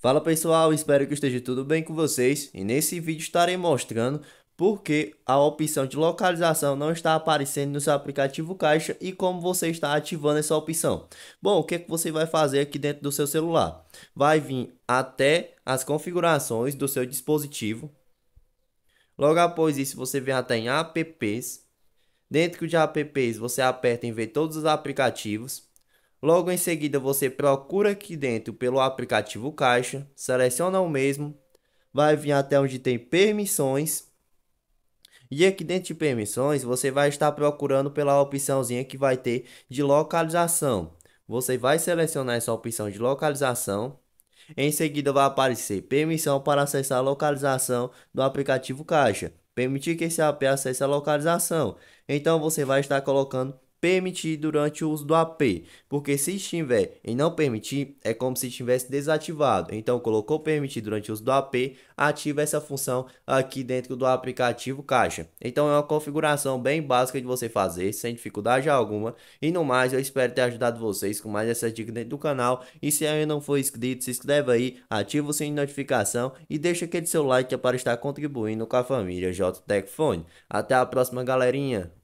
Fala pessoal, espero que esteja tudo bem com vocês e nesse vídeo estarei mostrando por que a opção de localização não está aparecendo no seu aplicativo Caixa e como você está ativando essa opção. Bom, o que, é que você vai fazer aqui dentro do seu celular? Vai vir até as configurações do seu dispositivo. Logo após isso você vem até em apps. Dentro de apps você aperta em ver todos os aplicativos. Logo em seguida, você procura aqui dentro pelo aplicativo Caixa, seleciona o mesmo, vai vir até onde tem permissões. E aqui dentro de permissões, você vai estar procurando pela opçãozinha que vai ter de localização. Você vai selecionar essa opção de localização. Em seguida vai aparecer permissão para acessar a localização do aplicativo Caixa. Permitir que esse app acesse a localização. Então você vai estar colocando permitir durante o uso do AP, porque se estiver em não permitir, é como se estivesse desativado. Então, colocou permitir durante o uso do AP, ativa essa função aqui dentro do aplicativo Caixa. Então, é uma configuração bem básica de você fazer, sem dificuldade alguma. E no mais, eu espero ter ajudado vocês com mais essa dica dentro do canal. E se ainda não for inscrito, se inscreve aí, ativa o sininho de notificação e deixa aquele seu like é para estar contribuindo com a família JTecFone. Até a próxima, galerinha!